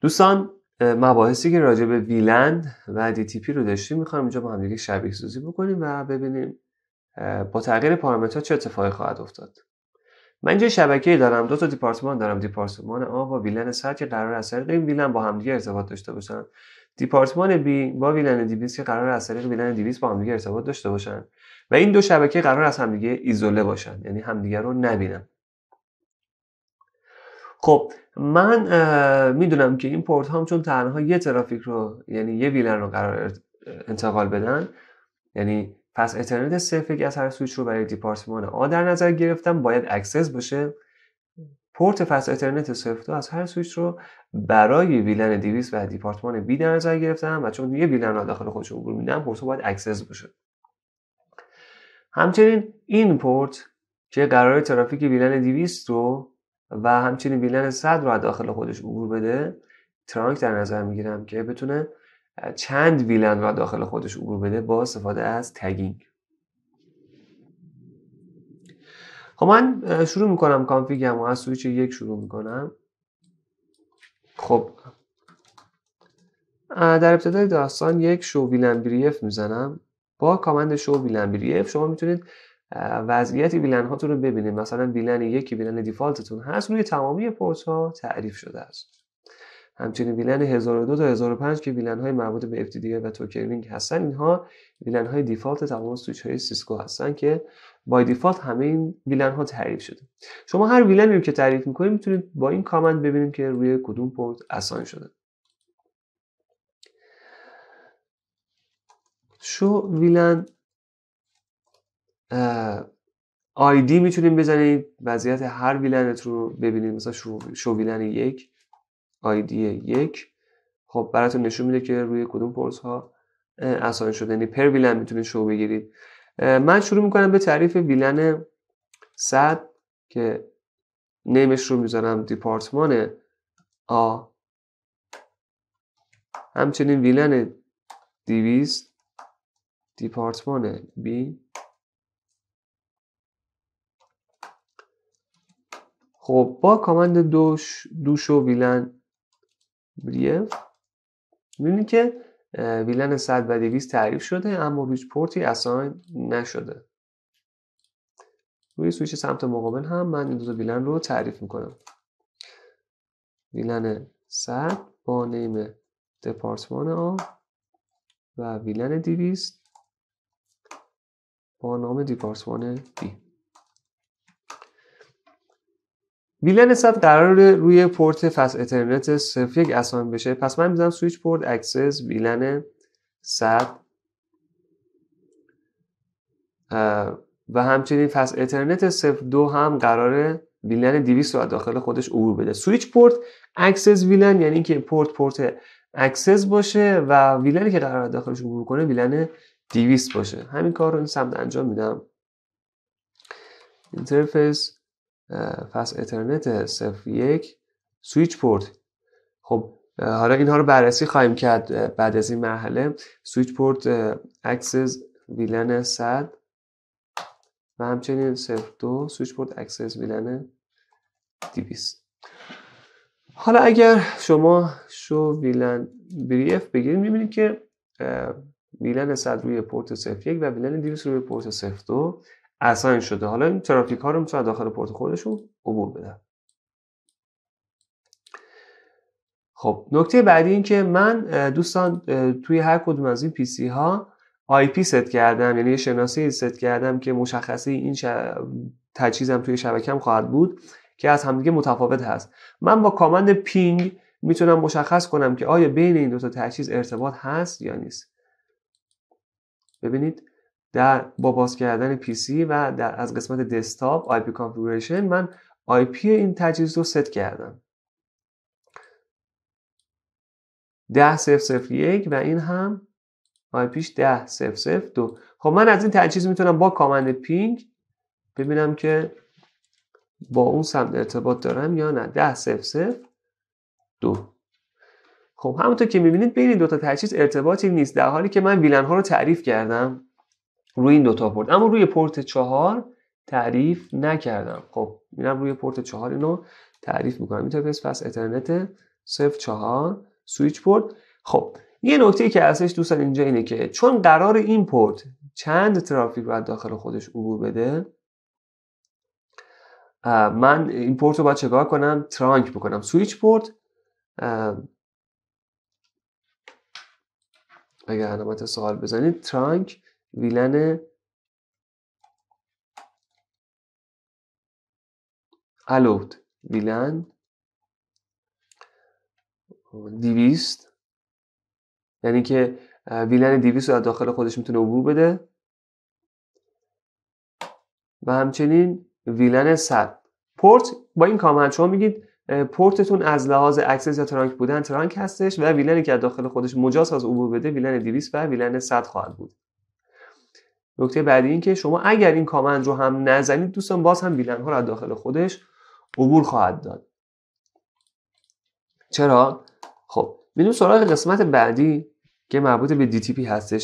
دوستان مباحثی که راجع به ویلند و پی رو داشتیم میخوایم اینجا با هم دیگه شبیه بکنیم و ببینیم با تغییر پارامترها چه اتفاقی خواهد افتاد من اینجا شبکه دارم دو تا دیپارتمان دارم دیپارتمان آ با ویلند سر که قرار از طریق این ویلن با همدیگه ارتباط داشته باشن دیپارتمان بی با ویلن دیویس که قرار از طریق ویلن دیویس با همدیگه ارتباط داشته باشن و این دو شبکه قرار از همدیگه ایزوله باشن یعنی همدیگه رو نبینن خب من میدونم که این پورت هم چون تنها یه ترافیک رو یعنی یه ویلن رو قرار انتقال بدن یعنی پس اترنت صرف از هر سویچ رو برای دیپارتمان آ در نظر گرفتم باید اکسس باشه پورت فصل اترنت صرف از هر سویچ رو برای ویلن 200 و دیپارتمان بی در نظر گرفتم و چون یه ویلن رو داخل خودش عبور میدم پورت باید اکسس باشه همچنین این پورت که قرار ترافیک ویلن 200 رو و همچنین ویلن 100 رو داخل خودش عبور بده ترانک در نظر میگیرم که بتونه چند ویلن رو داخل خودش عبور بده با استفاده از تگینگ خب من شروع میکنم کانفیگم و از سویچ یک شروع میکنم خب در ابتدای داستان یک شو ویلن بریف میزنم با کامند شو ویلن بریف شما میتونید وضعیت ویلن هاتون رو ببینید مثلا ویلن یکی ویلن دیفالتتون هست روی تمامی پورت ها تعریف شده است همچنین ویلن 1002 تا 1005 که ویلن های مربوط به FTDI و توکرینگ هستن اینها ویلن های دیفالت تمام سویچ های سیسکو هستن که با دیفالت همه این ها تعریف شده شما هر ویلنی رو که تعریف میکنید میتونید با این کامند ببینیم که روی کدوم پورت اسان شده شو ویلن آیدی میتونیم بزنید وضعیت هر ویلنت رو ببینید مثلا شو, شو ویلن یک آیدی یک خب براتون نشون میده که روی کدوم پرس ها اساین شده یعنی پر ویلن میتونید شو بگیرید من شروع میکنم به تعریف ویلن صد که نیمش رو میذارم دیپارتمان آ همچنین ویلن 200 دیپارتمان بی خب با کامند دوش دوش و ویلن بریف میبینید که ویلن 100 و 200 تعریف شده اما ریچ پورتی اساین نشده روی سویچ سمت مقابل هم من این دو ویلن رو تعریف میکنم ویلن 100 با نیم دپارتمان آ و ویلن 200 نام دیپارتمان دی ویلن صد قرار روی پورت اترنت صرف یک اسایم بشه پس من میزنم سویچ پورت اکسس ویلن صد و همچنین اترنت اینترنت دو هم قرار ویلن دیویس رو داخل خودش عبور بده سویچ پورت اکسس ویلن یعنی که پورت پورت اکسس باشه و ویلنی که قرار داخلش عبور کنه ویلن دیویست باشه همین کار رو این سمت انجام میدم اینترفیس فس اترنت یک سویچ پورت خب حالا اینها رو بررسی خواهیم کرد بعد از این مرحله سویچ پورت اکسس ویلن 100 و همچنین 02 سویچ پورت اکسس ویلن 200 حالا اگر شما شو ویلن بریف بگیریم میبینید که ویلن صد روی صف یک و ویلن 200 روی صف دو اساین شده حالا این ترافیک ها رو میتونن داخل پورت خودشون عبور بده خب نکته بعدی این که من دوستان توی هر کدوم از این پی سی ها آی پی ست کردم یعنی شناسی ست کردم که مشخصه این ش... تجهیزم توی شبکم خواهد بود که از همدیگه متفاوت هست من با کامند پینگ میتونم مشخص کنم که آیا بین این دو تا تجهیز ارتباط هست یا نیست ببینید در با باز کردن پی سی و در از قسمت دسکتاپ آی پی کانفیگوریشن من آی پی این تجهیز رو ست کردم 10001 و این هم آی پیش 10002 خب من از این تجهیز میتونم با کامند پینگ ببینم که با اون سمت ارتباط دارم یا نه 10002 خب همونطور که میبینید بین این دوتا تجهیز ارتباطی نیست در حالی که من ویلن ها رو تعریف کردم روی این دوتا پورت اما روی پورت چهار تعریف نکردم خب میرم روی پورت چهار اینو تعریف میکنم اینترفیس پس اترنت صفر چهار سویچ پورت خب یه نکته که ازش دوستان اینجا اینه که چون قرار این پورت چند ترافیک باید داخل خودش عبور بده من این پورت رو باید چگاه کنم ترانک بکنم سویچ پورت اگر علامت سوال بزنید ترانک ویلن الود ویلن دیویست یعنی که ویلن دیویست رو از داخل خودش میتونه عبور بده و همچنین ویلن 100 پورت با این کامنت شما میگید پورتتون از لحاظ اکسس یا ترانک بودن ترانک هستش و ویلنی که از داخل خودش مجاز از عبور بده ویلن 200 و ویلن 100 خواهد بود نکته بعدی این که شما اگر این کامند رو هم نزنید دوستان باز هم ویلن ها رو از داخل خودش عبور خواهد داد چرا خب میریم سراغ قسمت بعدی که مربوط به DTP هستش